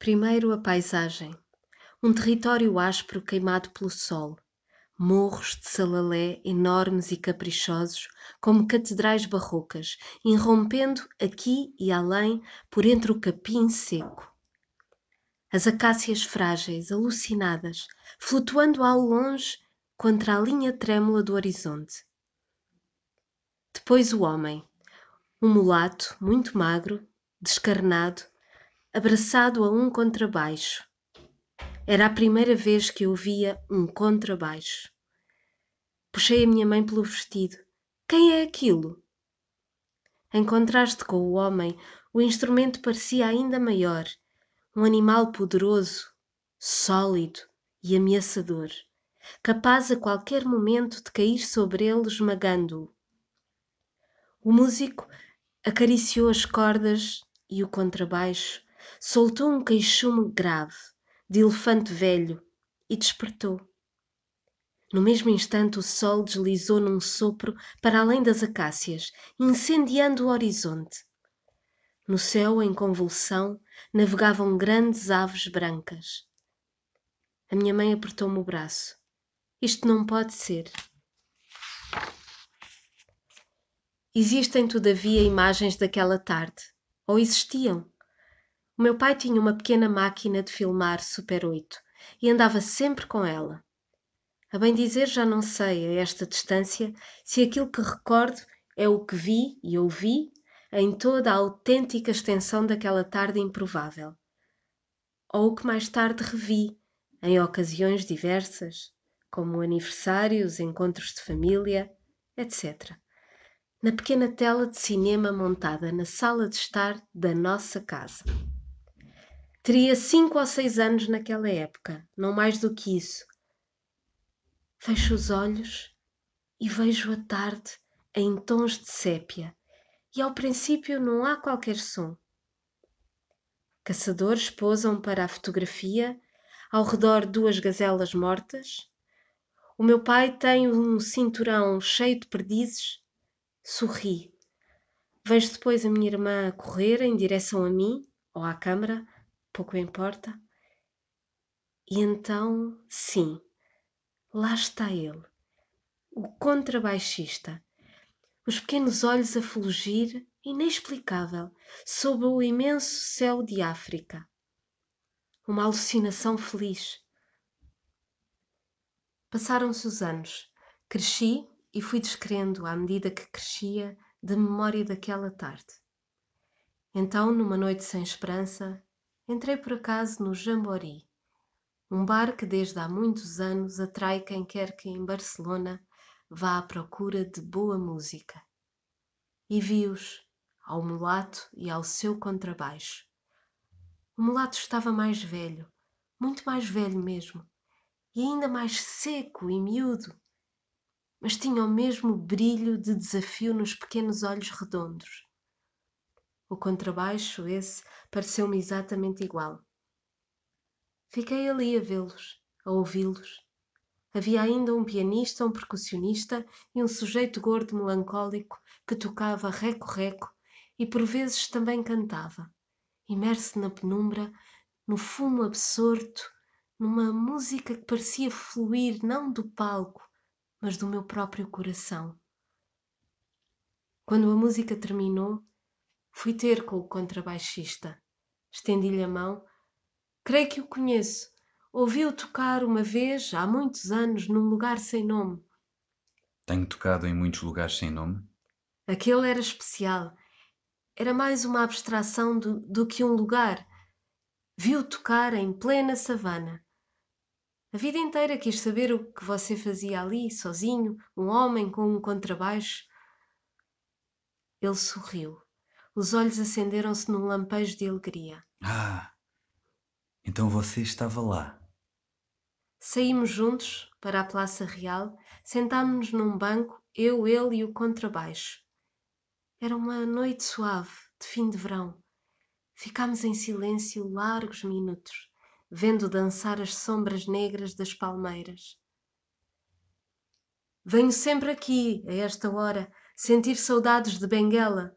Primeiro a paisagem. Um território áspero queimado pelo sol. Morros de salalé enormes e caprichosos, como catedrais barrocas, irrompendo aqui e além por entre o capim seco. As acácias frágeis, alucinadas, flutuando ao longe contra a linha trêmula do horizonte. Depois o homem, um mulato muito magro, descarnado, abraçado a um contrabaixo. Era a primeira vez que eu via um contrabaixo. Puxei a minha mãe pelo vestido. Quem é aquilo? Em contraste com o homem, o instrumento parecia ainda maior, um animal poderoso, sólido e ameaçador, capaz a qualquer momento de cair sobre ele esmagando-o. O músico acariciou as cordas e o contrabaixo soltou um queixume grave, de elefante velho, e despertou. No mesmo instante, o sol deslizou num sopro para além das acácias, incendiando o horizonte. No céu, em convulsão, navegavam grandes aves brancas. A minha mãe apertou-me o braço. Isto não pode ser. Existem, todavia, imagens daquela tarde, ou existiam, o meu pai tinha uma pequena máquina de filmar Super 8 e andava sempre com ela. A bem dizer, já não sei, a esta distância, se aquilo que recordo é o que vi e ouvi em toda a autêntica extensão daquela tarde improvável. Ou o que mais tarde revi, em ocasiões diversas, como aniversários, encontros de família, etc. Na pequena tela de cinema montada na sala de estar da nossa casa. Teria cinco ou seis anos naquela época, não mais do que isso. Fecho os olhos e vejo a tarde em tons de sépia, e ao princípio não há qualquer som. Caçadores posam para a fotografia, ao redor duas gazelas mortas. O meu pai tem um cinturão cheio de perdizes. Sorri. Vejo depois a minha irmã correr em direção a mim ou à câmara pouco importa. E então, sim, lá está ele, o contrabaixista, os pequenos olhos a fulgir, inexplicável, sob o imenso céu de África. Uma alucinação feliz. Passaram-se os anos. Cresci e fui descrendo à medida que crescia de memória daquela tarde. Então, numa noite sem esperança, entrei por acaso no Jambori, um bar que desde há muitos anos atrai quem quer que em Barcelona vá à procura de boa música. E vi-os, ao mulato e ao seu contrabaixo. O mulato estava mais velho, muito mais velho mesmo, e ainda mais seco e miúdo, mas tinha o mesmo brilho de desafio nos pequenos olhos redondos o contrabaixo, esse, pareceu-me exatamente igual. Fiquei ali a vê-los, a ouvi-los. Havia ainda um pianista, um percussionista e um sujeito gordo melancólico que tocava reco-reco e por vezes também cantava, imerso na penumbra, no fumo absorto, numa música que parecia fluir não do palco, mas do meu próprio coração. Quando a música terminou, fui ter com o contrabaixista estendi-lhe a mão creio que o conheço ouvi-o tocar uma vez há muitos anos num lugar sem nome tenho tocado em muitos lugares sem nome aquele era especial era mais uma abstração do, do que um lugar vi-o tocar em plena savana a vida inteira quis saber o que você fazia ali, sozinho, um homem com um contrabaixo. Ele sorriu. Os olhos acenderam-se num lampejo de alegria. Ah! Então você estava lá. Saímos juntos para a Praça Real, sentámos-nos num banco, eu, ele e o contrabaixo. Era uma noite suave, de fim de verão. Ficámos em silêncio largos minutos, vendo dançar as sombras negras das palmeiras. Venho sempre aqui, a esta hora, sentir saudades de Benguela,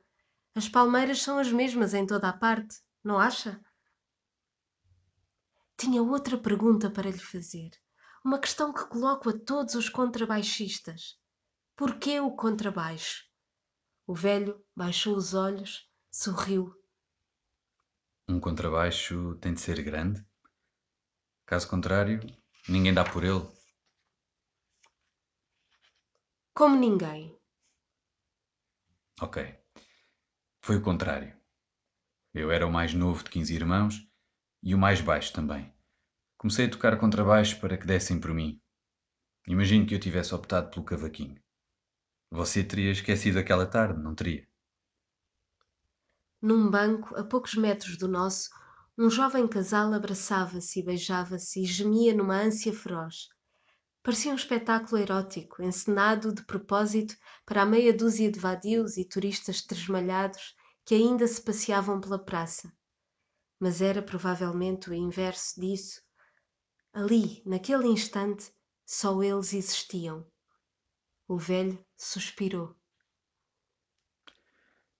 as palmeiras são as mesmas em toda a parte, não acha? Tinha outra pergunta para lhe fazer. Uma questão que coloco a todos os contrabaixistas. Porquê o contrabaixo? O velho baixou os olhos, sorriu. Um contrabaixo tem de ser grande. Caso contrário, ninguém dá por ele. Como ninguém. Ok. Foi o contrário. Eu era o mais novo de 15 irmãos e o mais baixo também. Comecei a tocar contrabaixo para que dessem por mim. Imagino que eu tivesse optado pelo cavaquinho. Você teria esquecido aquela tarde, não teria? Num banco, a poucos metros do nosso, um jovem casal abraçava-se e beijava-se e gemia numa ânsia feroz. Parecia um espetáculo erótico, encenado de propósito para a meia dúzia de vadios e turistas tresmalhados que ainda se passeavam pela praça. Mas era provavelmente o inverso disso. Ali, naquele instante, só eles existiam. O velho suspirou.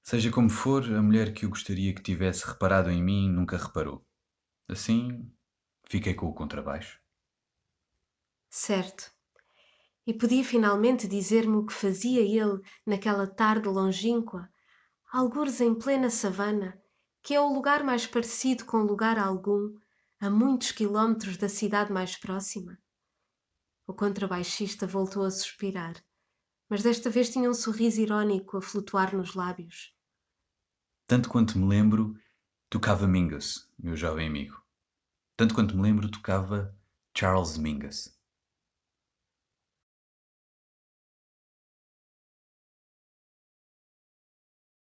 Seja como for, a mulher que eu gostaria que tivesse reparado em mim nunca reparou. Assim, fiquei com o contrabaixo certo. E podia finalmente dizer-me o que fazia ele naquela tarde longínqua, algures em plena savana, que é o lugar mais parecido com lugar algum, a muitos quilómetros da cidade mais próxima. O contrabaixista voltou a suspirar, mas desta vez tinha um sorriso irónico a flutuar nos lábios. Tanto quanto me lembro, tocava Mingus, meu jovem amigo. Tanto quanto me lembro, tocava Charles Mingus.